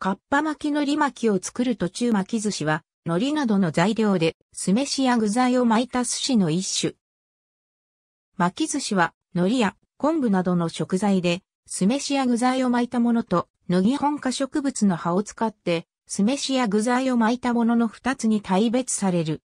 かっぱ巻きのり巻きを作る途中巻き寿司は、海苔などの材料で酢飯や具材を巻いた寿司の一種。巻き寿司は、海苔や昆布などの食材で、酢飯や具材を巻いたものと、のぎ本化植物の葉を使って、酢飯や具材を巻いたものの二つに大別される。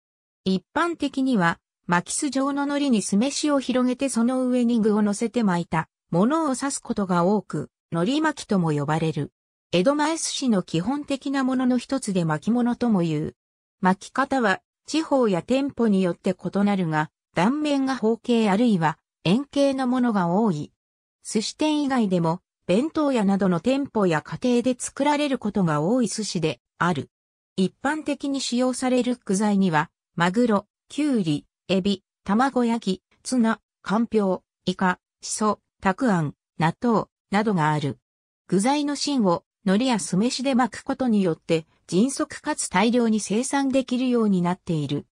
一般的には、巻き酢状の海苔に酢飯を広げてその上に具を乗せて巻いたものを刺すことが多く、海苔巻きとも呼ばれる。江戸前寿司の基本的なものの一つで巻物とも言う。巻き方は地方や店舗によって異なるが、断面が方形あるいは円形のものが多い。寿司店以外でも、弁当屋などの店舗や家庭で作られることが多い寿司である。一般的に使用される具材には、マグロ、キュウリ、エビ、卵焼き、ツナ、かんぴょう、イカ、シソ、たくあん、納豆などがある。具材の芯を海苔や酢飯で巻くことによって迅速かつ大量に生産できるようになっている。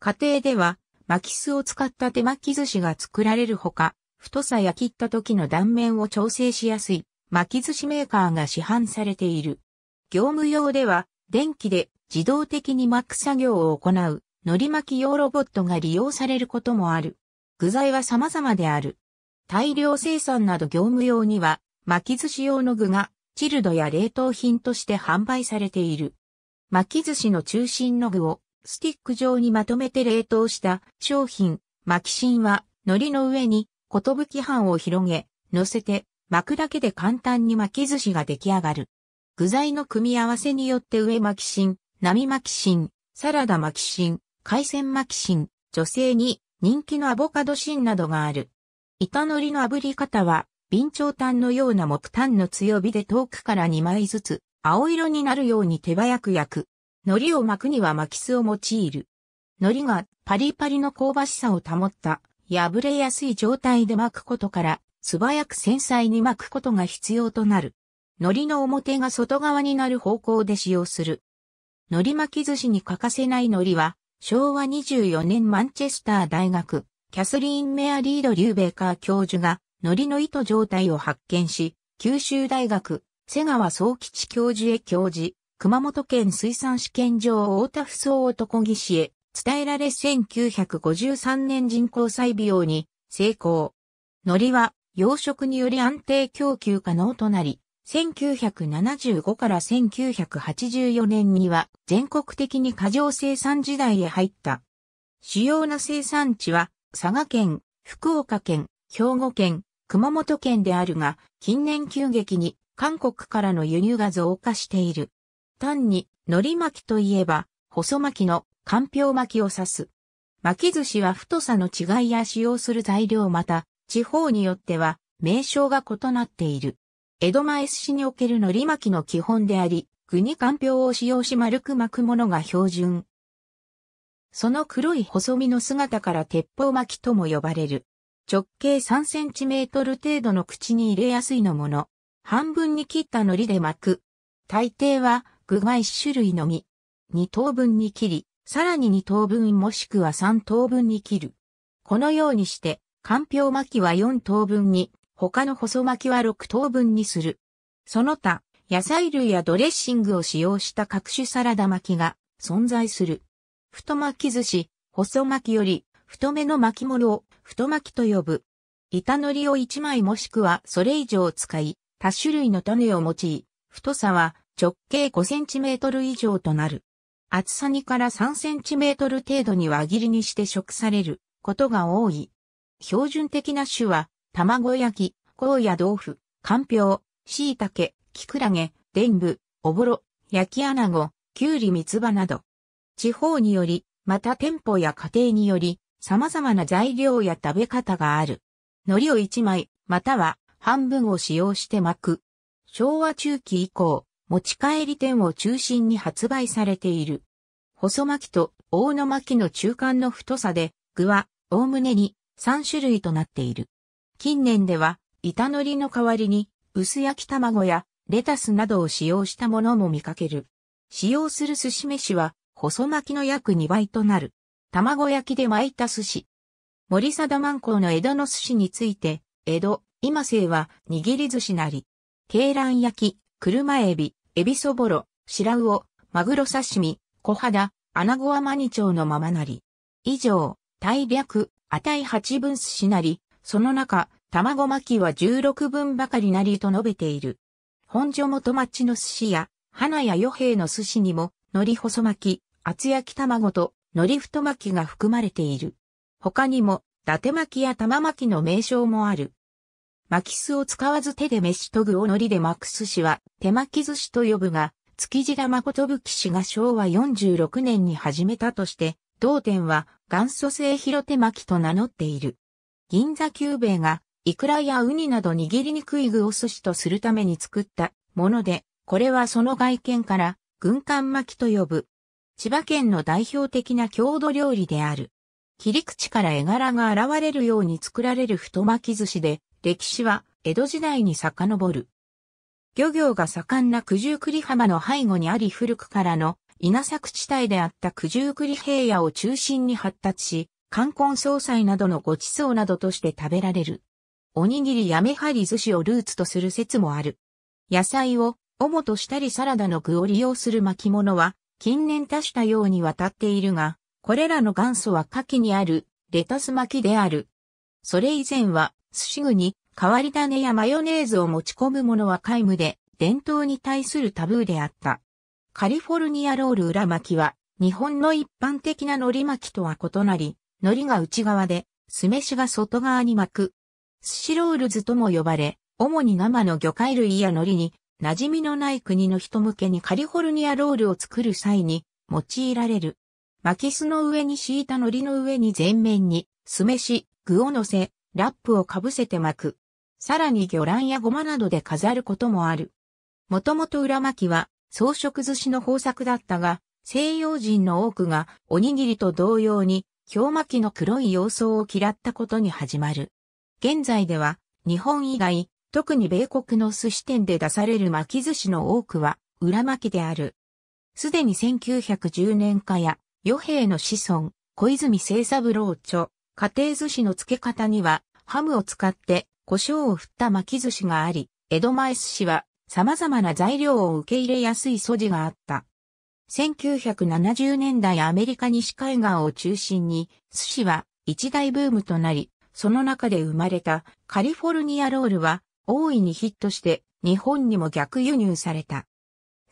家庭では巻き酢を使った手巻き寿司が作られるほか、太さや切った時の断面を調整しやすい巻き寿司メーカーが市販されている。業務用では電気で自動的に巻く作業を行う海苔巻き用ロボットが利用されることもある。具材は様々である。大量生産など業務用には巻き寿司用の具がチルドや冷凍品として販売されている。巻き寿司の中心の具をスティック状にまとめて冷凍した商品、巻き芯は海苔の上にことぶき飯を広げ、乗せて巻くだけで簡単に巻き寿司が出来上がる。具材の組み合わせによって上巻き芯、波巻き芯、サラダ巻き芯、海鮮巻き芯、女性に人気のアボカド芯などがある。板海苔の炙り方は備長炭のような木炭の強火で遠くから2枚ずつ、青色になるように手早く焼く。海苔を巻くには巻きすを用いる。海苔がパリパリの香ばしさを保った、破れやすい状態で巻くことから、素早く繊細に巻くことが必要となる。海苔の表が外側になる方向で使用する。海苔巻き寿司に欠かせない海苔は、昭和24年マンチェスター大学、キャスリーン・メアリード・リューベーカー教授が糊の糸状態を発見し、九州大学、瀬川総吉教授へ教授、熊本県水産試験場大田不相男岸へ、伝えられ1953年人工栽培用に成功。海苔は養殖により安定供給可能となり、1975から1984年には全国的に過剰生産時代へ入った。主要な生産地は佐賀県、福岡県、兵庫県、熊本県であるが、近年急激に韓国からの輸入が増加している。単に、海苔巻きといえば、細巻きの、かんぴょう巻きを指す。巻き寿司は太さの違いや使用する材料また、地方によっては、名称が異なっている。江戸前寿司における海苔巻きの基本であり、具にかんぴょうを使用し丸く巻くものが標準。その黒い細身の姿から鉄砲巻きとも呼ばれる。直径3センチメートル程度の口に入れやすいのもの。半分に切った海苔で巻く。大抵は具が1種類のみ。2等分に切り、さらに2等分もしくは3等分に切る。このようにして、かんぴょう巻きは4等分に、他の細巻きは6等分にする。その他、野菜類やドレッシングを使用した各種サラダ巻きが存在する。太巻き寿司、細巻きより太めの巻物を太巻きと呼ぶ。板のりを1枚もしくはそれ以上使い、多種類の種を用い、太さは直径 5cm 以上となる。厚さ2から 3cm 程度に輪切りにして食されることが多い。標準的な種は、卵焼き、甲や豆腐、かんぴょう、椎茸、きくらげ、で部、おぼろ、焼き穴子、きゅうり三つ葉など。地方により、また店舗や家庭により、様々な材料や食べ方がある。海苔を1枚、または半分を使用して巻く。昭和中期以降、持ち帰り店を中心に発売されている。細巻きと大野巻きの中間の太さで、具は、おおむねに3種類となっている。近年では、板海苔の代わりに、薄焼き卵やレタスなどを使用したものも見かける。使用する寿司飯は、細巻きの約2倍となる。卵焼きで巻いた寿司。森貞万光の江戸の寿司について、江戸、今世は握り寿司なり。鶏卵焼き、車エビ、エビそぼろ、白魚、マグロ刺身、小肌、穴子はマニチョウのままなり。以上、大略、値八分寿司なり、その中、卵巻きは十六分ばかりなりと述べている。本所元町の寿司や、花屋与平の寿司にも、海苔細巻き、厚焼き卵とのり太巻きが含まれている。他にも、伊達巻きや玉巻きの名称もある。巻き酢を使わず手で飯と具を海苔で巻く寿司は手巻き寿司と呼ぶが、築地田誠武氏が昭和46年に始めたとして、当店は元祖製広手巻きと名乗っている。銀座久兵衛がイクラやウニなど握りにくい具を寿司とするために作ったもので、これはその外見から軍艦巻きと呼ぶ。千葉県の代表的な郷土料理である。切り口から絵柄が現れるように作られる太巻き寿司で、歴史は江戸時代に遡る。漁業が盛んな九十九里浜の背後にあり古くからの稲作地帯であった九十九里平野を中心に発達し、冠婚葬祭などのご馳走などとして食べられる。おにぎりやめはり寿司をルーツとする説もある。野菜を主としたりサラダの具を利用する巻物は近年多種多様にわたっているが、これらの元祖は下記にあるレタス巻きである。それ以前は寿司具に変わり種やマヨネーズを持ち込むものは皆無で伝統に対するタブーであった。カリフォルニアロール裏巻きは日本の一般的な海苔巻きとは異なり、海苔が内側で酢飯が外側に巻く。寿司ロールズとも呼ばれ、主に生の魚介類や海苔に馴染みのない国の人向けにカリフォルニアロールを作る際に用いられる。巻きすの上に敷いた海苔の上に全面に酢飯、具を乗せ、ラップをかぶせて巻く。さらに魚卵やごまなどで飾ることもある。もともと裏巻きは装飾寿司の豊作だったが、西洋人の多くがおにぎりと同様に京巻きの黒い様相を嫌ったことに始まる。現在では日本以外特に米国の寿司店で出される巻き寿司の多くは裏巻きである。すでに1910年化や与兵の子孫、小泉清三郎著、家庭寿司の付け方にはハムを使って胡椒を振った巻き寿司があり、江戸前寿司は様々な材料を受け入れやすい素地があった。1970年代アメリカ西海岸を中心に寿司は一大ブームとなり、その中で生まれたカリフォルニアロールは大いにヒットして日本にも逆輸入された。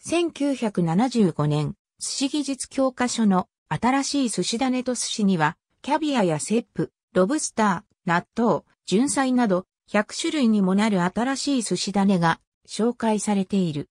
1975年、寿司技術教科書の新しい寿司種と寿司には、キャビアやセップ、ロブスター、納豆、純菜など100種類にもなる新しい寿司種が紹介されている。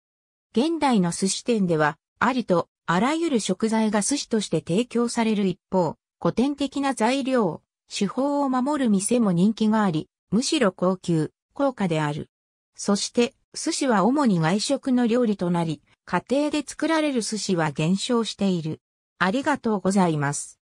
現代の寿司店では、ありとあらゆる食材が寿司として提供される一方、古典的な材料、手法を守る店も人気があり、むしろ高級、効果である。そして、寿司は主に外食の料理となり、家庭で作られる寿司は減少している。ありがとうございます。